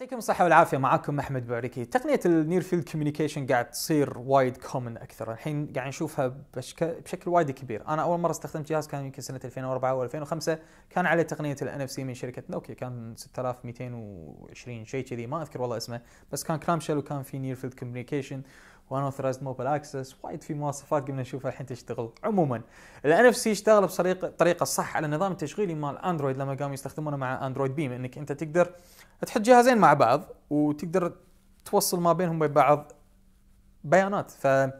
يعطيكم الصحة والعافية معاكم أحمد بوريكي تقنية النير فيلد كوميونيكيشن قاعد تصير وايد كومن أكثر، الحين قاعد نشوفها بشك... بشكل وايد كبير، أنا أول مرة استخدمت جهاز كان يمكن سنة 2004 أو 2005 كان عليه تقنية الـ NFC من شركة نوكيا كان 6220 شيء كذي ما أذكر والله اسمه، بس كان كلام شيل وكان في نير فيلد كوميونيكيشن اوثرايزد mobile اكسس وايد في مواصفات قمنا نشوفها الحين تشتغل عموما الان اف سي اشتغل بطريقه صح على النظام التشغيلي مال اندرويد لما قاموا يستخدمونه مع اندرويد بيم انك انت تقدر تحط جهازين مع بعض وتقدر توصل ما بينهم وبين بعض بيانات فهذا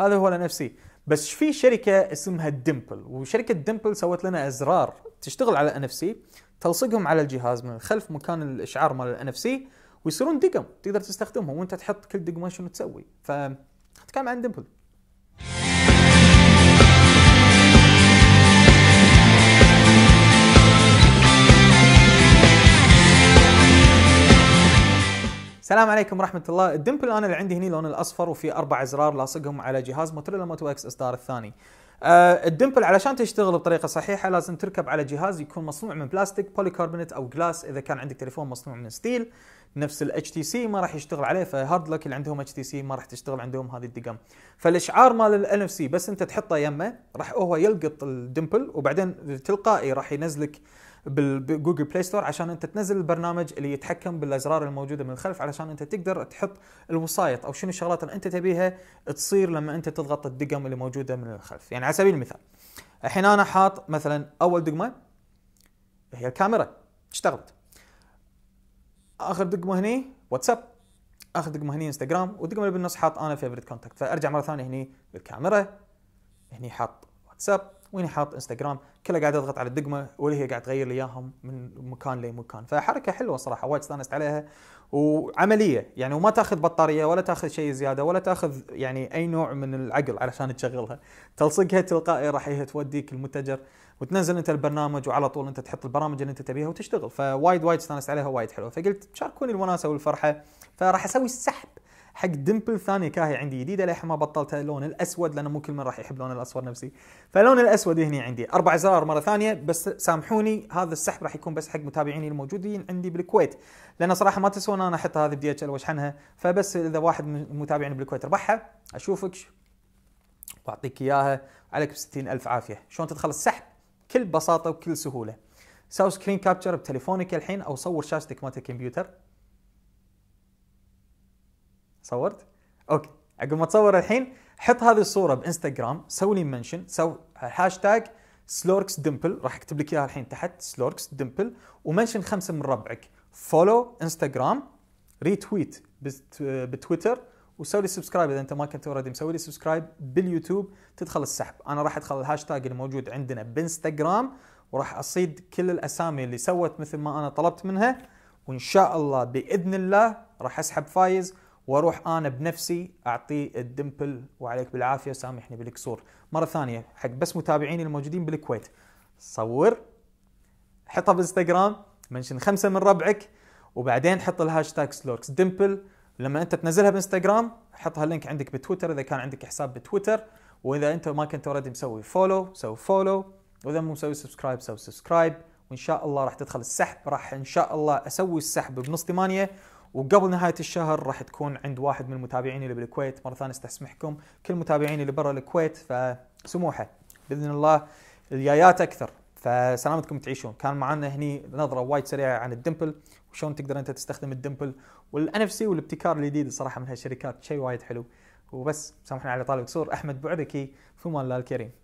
هو الان اف سي بس في شركه اسمها ديمبل وشركه ديمبل سوت لنا ازرار تشتغل على ان اف سي تلصقهم على الجهاز من خلف مكان الاشعار مال الان اف سي ويصيرون دقم تقدر تستخدمهم وانت تحط كل دقمه شنو تسوي ف نتكلم عن دمبل السلام عليكم ورحمة الله، الدمبل انا اللي عندي هني لون الاصفر وفي اربع ازرار لاصقهم على جهاز موتريلا موتو اكس اصدار الثاني. آه، الدمبل علشان تشتغل بطريقه صحيحه لازم تركب على جهاز يكون مصنوع من بلاستيك بولي كاربونيت او جلاس اذا كان عندك تليفون مصنوع من ستيل نفس الاتش تي سي ما راح يشتغل عليه فهارد لك اللي عندهم اتش تي سي ما راح تشتغل عندهم هذه الدقم فالاشعار مال ال اف سي بس انت تحطه يمه راح هو يلقط الدمبل وبعدين تلقائي راح ينزلك بالجوجل بلاي ستور عشان انت تنزل البرنامج اللي يتحكم بالازرار الموجوده من الخلف علشان انت تقدر تحط الوسايط او شنو الشغلات اللي انت تبيها تصير لما انت تضغط الدقم اللي موجوده من الخلف يعني على سبيل المثال الحين انا حاط مثلا اول دقمه هي الكاميرا اشتغلت اخر دقمه هني واتساب اخر دقمه هني انستغرام والدقمه اللي بالنص حاط انا فيفرت كونتاكت فارجع مره ثانيه هني للكاميرا هني حاط واتساب وين حاط انستغرام كله قاعد اضغط على الدقمه واللي هي قاعد تغير لي اياهم من مكان لمكان فحركه حلوه صراحه وايد استانست عليها وعمليه يعني وما تاخذ بطاريه ولا تاخذ شيء زياده ولا تاخذ يعني اي نوع من العقل علشان تشغلها تلصقها تلقائي راح هي توديك المتجر وتنزل انت البرنامج وعلى طول انت تحط البرامج اللي انت تبيها وتشتغل فوايد وايد استانست عليها وايد حلوه فقلت شاركوني الوناسه والفرحه فراح اسوي السحب حق دمبل ثانيه كاهي عندي جديده للحين ما بطلتها اللون الاسود لانه مو كل من راح يحب لون الاصفر نفسي فاللون الاسود هنا عندي اربع زرار مره ثانيه بس سامحوني هذا السحب راح يكون بس حق متابعيني الموجودين عندي بالكويت لان صراحه ما تسوون انا احط هذه بدي ال واشحنها فبس اذا واحد من متابعيني بالكويت ربحها اشوفك واعطيك اياها عليك ب ألف عافيه شلون تدخل السحب بكل بساطه وبكل سهوله ساو سكرين كابتشر بتليفونك الحين او صور شاشتك مالت الكمبيوتر صورت؟ اوكي عقب ما تصور الحين حط هذه الصوره بانستغرام سوي لي منشن سو هاشتاج سلوركس دمبل راح اكتب لك اياها الحين تحت سلوركس دمبل ومنشن خمسه من ربعك فولو انستغرام ريتويت بتويتر وسوي لي سبسكرايب اذا انت ما كنت اوريدي مسوي لي سبسكرايب باليوتيوب تدخل السحب انا راح ادخل الهاشتاج الموجود عندنا بانستغرام وراح اصيد كل الاسامي اللي سوت مثل ما انا طلبت منها وان شاء الله باذن الله راح اسحب فايز واروح انا بنفسي اعطيه الدمبل وعليك بالعافيه سامحني بالكسور مره ثانيه حق بس متابعيني الموجودين بالكويت صور حطها بالانستغرام منشن خمسه من ربعك وبعدين حط الهاشتاج سلوركس دمبل لما انت تنزلها بالانستغرام حطها اللينك عندك بتويتر اذا كان عندك حساب بتويتر واذا انت ما كنت اوريدي مسوي فولو سوي فولو واذا مو مسوي سبسكرايب سوي سبسكرايب وان شاء الله راح تدخل السحب راح ان شاء الله اسوي السحب بنص ثمانيه وقبل نهايه الشهر راح تكون عند واحد من المتابعين اللي بالكويت مره ثانيه استسمحكم كل متابعين اللي برا الكويت فسموحه باذن الله الجايات اكثر فسلامتكم تعيشون كان معنا هني نظره وايد سريعه عن الدمبل وشلون تقدر انت تستخدم الدمبل والان اف سي والابتكار الجديد الصراحه من هالشركات شيء وايد حلو وبس سامحنا على طالب قصور احمد بعبكي في امان الله الكريم